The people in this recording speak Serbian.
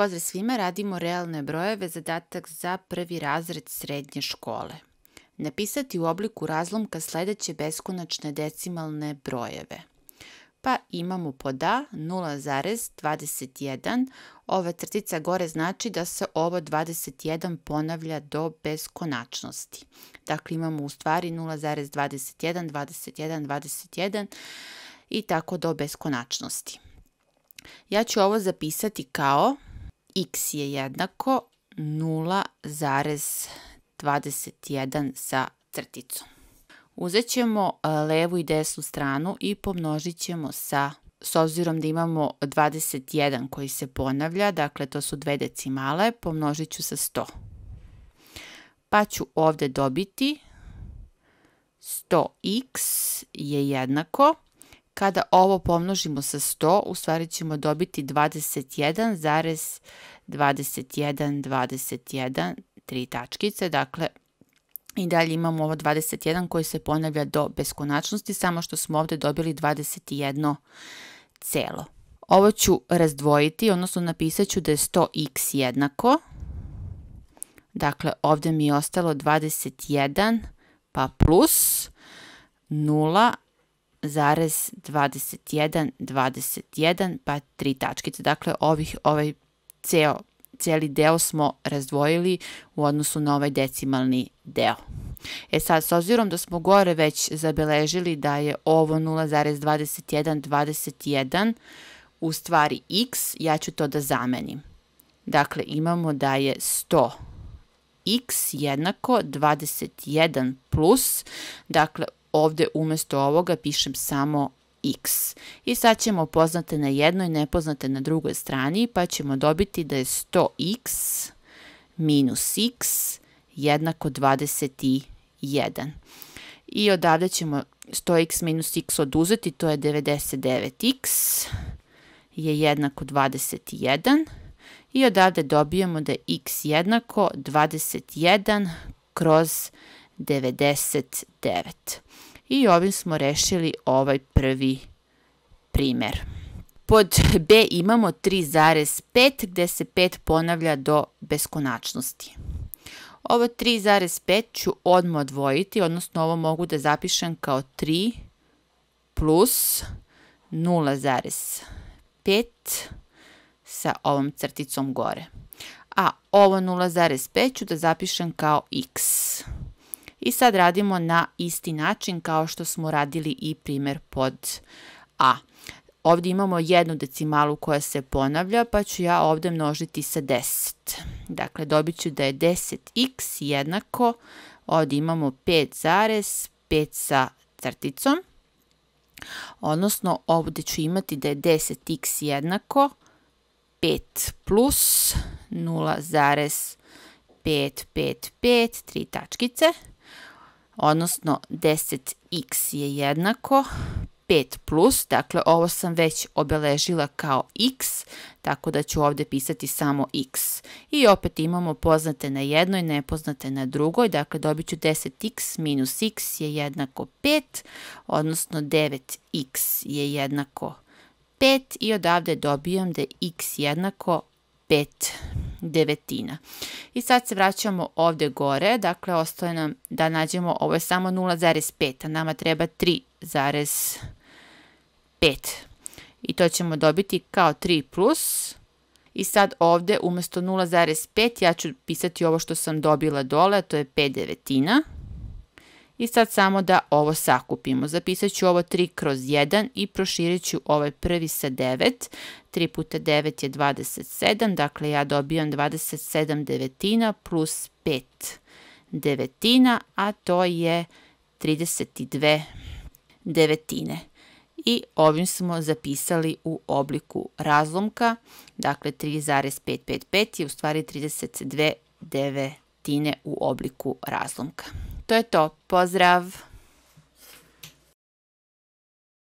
Pozdrav svima, radimo realne brojeve, zadatak za prvi razred srednje škole. Napisati u obliku razlomka sledeće beskonačne decimalne brojeve. Pa imamo pod A 0,21. Ova crtica gore znači da se ovo 21 ponavlja do beskonačnosti. Dakle, imamo u stvari 0,21, 21, 21 i tako do beskonačnosti. Ja ću ovo zapisati kao x je jednako 0,21 sa crticom. Uzet ćemo e, levu i desnu stranu i pomnožit ćemo sa, s obzirom da imamo 21 koji se ponavlja, dakle to su dve decimale, pomnožit ću sa 100. Pa ću ovde dobiti 100x je jednako Kada ovo pomnožimo sa 100, u stvari ćemo dobiti 21, 21, 3 tačkice, dakle i dalje imamo ovo 21 koji se ponavlja do beskonačnosti, samo što smo ovde dobili 21 celo. Ovo ću razdvojiti, odnosno napisat ću da je 100x jednako. Dakle, ovde mi je ostalo 21 pa plus 0 0,2121 pa tri tačkice. Dakle, ovih, ovaj ceo, celi deo smo razdvojili u odnosu na ovaj decimalni deo. E sad, s obzirom da smo gore već zabeležili da je ovo 0,2121 u stvari x, ja ću to da zamenim. Dakle, imamo da je 100 x jednako 21 plus, dakle ovde umesto ovoga pišem samo x. I sad ćemo poznate na jednoj, nepoznate na drugoj strani, pa ćemo dobiti da je 100x minus x jednako 21. I odavde ćemo 100x minus x oduzeti, to je 99x je jednako 21. I odavde dobijemo da je x jednako 21 kroz 99. I ovim smo rešili ovaj prvi primer. Pod B imamo 3,5 gde se 5 ponavlja do beskonačnosti. Ovo 3,5 ću odmah odvojiti, odnosno ovo mogu da zapišem kao 3 plus 0,5 sa ovom crticom gore. A ovo 0,5 ću da zapišem kao x. I sad radimo na isti način kao što smo radili i primer pod A. Ovdje imamo jednu decimalu koja se ponavlja, pa ću ja ovdje množiti sa 10. Dakle, dobit ću da je 10x jednako, ovdje imamo 5,5 sa crticom, odnosno ovdje ću imati da je 10x jednako 5 plus 0,555, 3 tačkice, odnosno 10x je jednako 5 plus, dakle ovo sam već obeležila kao x, tako da ću ovde pisati samo x. I opet imamo poznate na jednoj, nepoznate na drugoj, dakle dobit ću 10x minus x je jednako 5, odnosno 9x je jednako 5 i odavde dobijam da je x jednako 5 devetina. I sad se vraćamo ovde gore, dakle ostaje nam da nađemo, ovo je samo 0,5, a nama treba 3,5. I to ćemo dobiti kao 3 plus I sad ovde umesto 0,5 ja ću pisati ovo što sam dobila dole, to je 5 devetina. I sad samo da ovo sakupimo. Zapisat ću ovo 3 kroz 1 i proširit ću ovaj prvi sa 9. 3 puta 9 je 27, dakle ja dobijam 27 devetina plus 5 devetina, a to je 32 devetine. I ovim smo zapisali u obliku razlomka, dakle 3,555 je u stvari 32 devetine u obliku razlomka. to je to. Pozdrav.